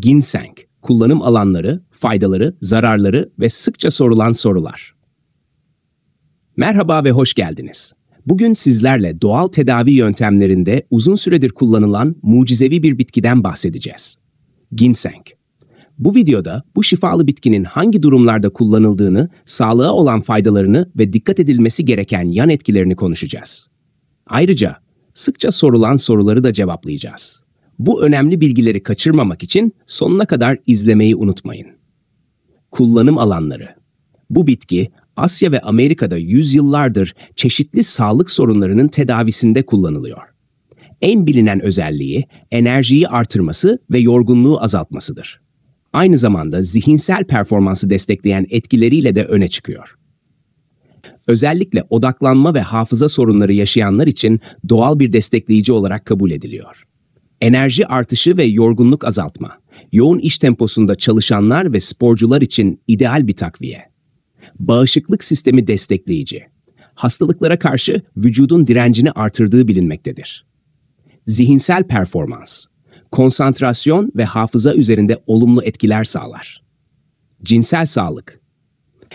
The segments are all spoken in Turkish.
ginseng, kullanım alanları, faydaları, zararları ve sıkça sorulan sorular. Merhaba ve hoş geldiniz. Bugün sizlerle doğal tedavi yöntemlerinde uzun süredir kullanılan mucizevi bir bitkiden bahsedeceğiz. Ginseng. Bu videoda bu şifalı bitkinin hangi durumlarda kullanıldığını, sağlığa olan faydalarını ve dikkat edilmesi gereken yan etkilerini konuşacağız. Ayrıca sıkça sorulan soruları da cevaplayacağız. Bu önemli bilgileri kaçırmamak için sonuna kadar izlemeyi unutmayın. Kullanım alanları. Bu bitki Asya ve Amerika'da yüzyıllardır çeşitli sağlık sorunlarının tedavisinde kullanılıyor. En bilinen özelliği enerjiyi artırması ve yorgunluğu azaltmasıdır. Aynı zamanda zihinsel performansı destekleyen etkileriyle de öne çıkıyor. Özellikle odaklanma ve hafıza sorunları yaşayanlar için doğal bir destekleyici olarak kabul ediliyor enerji artışı ve yorgunluk azaltma, yoğun iş temposunda çalışanlar ve sporcular için ideal bir takviye. Bağışıklık sistemi destekleyici, hastalıklara karşı vücudun direncini artırdığı bilinmektedir. Zihinsel performans, konsantrasyon ve hafıza üzerinde olumlu etkiler sağlar. Cinsel sağlık,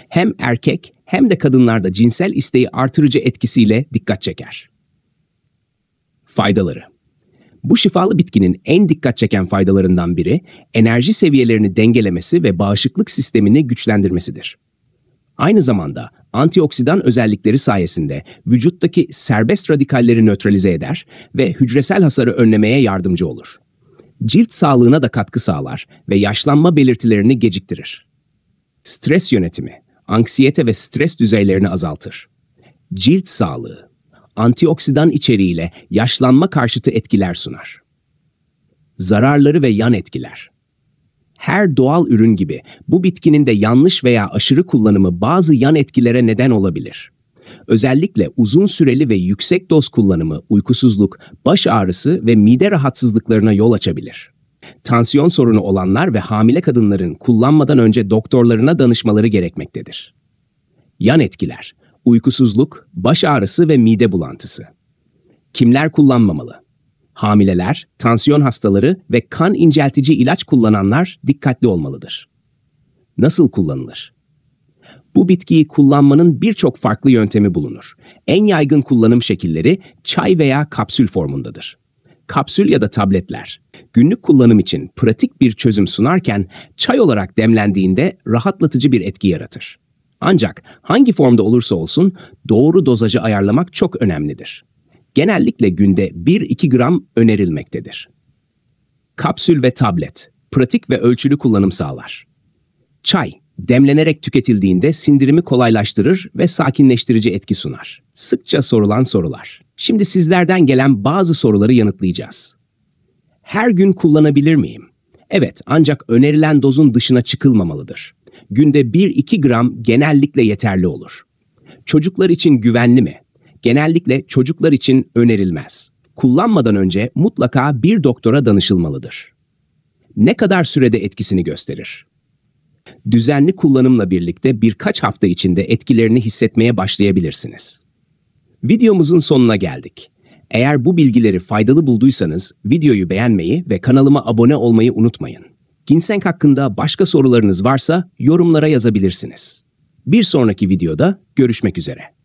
hem erkek hem de kadınlarda cinsel isteği artırıcı etkisiyle dikkat çeker. Faydaları bu şifalı bitkinin en dikkat çeken faydalarından biri enerji seviyelerini dengelemesi ve bağışıklık sistemini güçlendirmesidir. Aynı zamanda antioksidan özellikleri sayesinde vücuttaki serbest radikalleri nötralize eder ve hücresel hasarı önlemeye yardımcı olur. Cilt sağlığına da katkı sağlar ve yaşlanma belirtilerini geciktirir. Stres yönetimi, anksiyete ve stres düzeylerini azaltır. Cilt sağlığı antioksidan içeriğiyle yaşlanma karşıtı etkiler sunar. Zararları ve yan etkiler. Her doğal ürün gibi bu bitkinin de yanlış veya aşırı kullanımı bazı yan etkilere neden olabilir. Özellikle uzun süreli ve yüksek doz kullanımı uykusuzluk, baş ağrısı ve mide rahatsızlıklarına yol açabilir. Tansiyon sorunu olanlar ve hamile kadınların kullanmadan önce doktorlarına danışmaları gerekmektedir. Yan etkiler uykusuzluk, baş ağrısı ve mide bulantısı. Kimler kullanmamalı? Hamileler, tansiyon hastaları ve kan inceltici ilaç kullananlar dikkatli olmalıdır. Nasıl kullanılır? Bu bitkiyi kullanmanın birçok farklı yöntemi bulunur. En yaygın kullanım şekilleri çay veya kapsül formundadır. Kapsül ya da tabletler. Günlük kullanım için pratik bir çözüm sunarken çay olarak demlendiğinde rahatlatıcı bir etki yaratır. Ancak hangi formda olursa olsun doğru dozajı ayarlamak çok önemlidir. Genellikle günde 1-2 gram önerilmektedir. Kapsül ve tablet, pratik ve ölçülü kullanım sağlar. Çay, demlenerek tüketildiğinde sindirimi kolaylaştırır ve sakinleştirici etki sunar. Sıkça sorulan sorular. Şimdi sizlerden gelen bazı soruları yanıtlayacağız. Her gün kullanabilir miyim? Evet, ancak önerilen dozun dışına çıkılmamalıdır günde 1-2 gram genellikle yeterli olur. Çocuklar için güvenli mi? Genellikle çocuklar için önerilmez. Kullanmadan önce mutlaka bir doktora danışılmalıdır. Ne kadar sürede etkisini gösterir? Düzenli kullanımla birlikte birkaç hafta içinde etkilerini hissetmeye başlayabilirsiniz. Videomuzun sonuna geldik. Eğer bu bilgileri faydalı bulduysanız videoyu beğenmeyi ve kanalıma abone olmayı unutmayın. Ginseng hakkında başka sorularınız varsa yorumlara yazabilirsiniz. Bir sonraki videoda görüşmek üzere.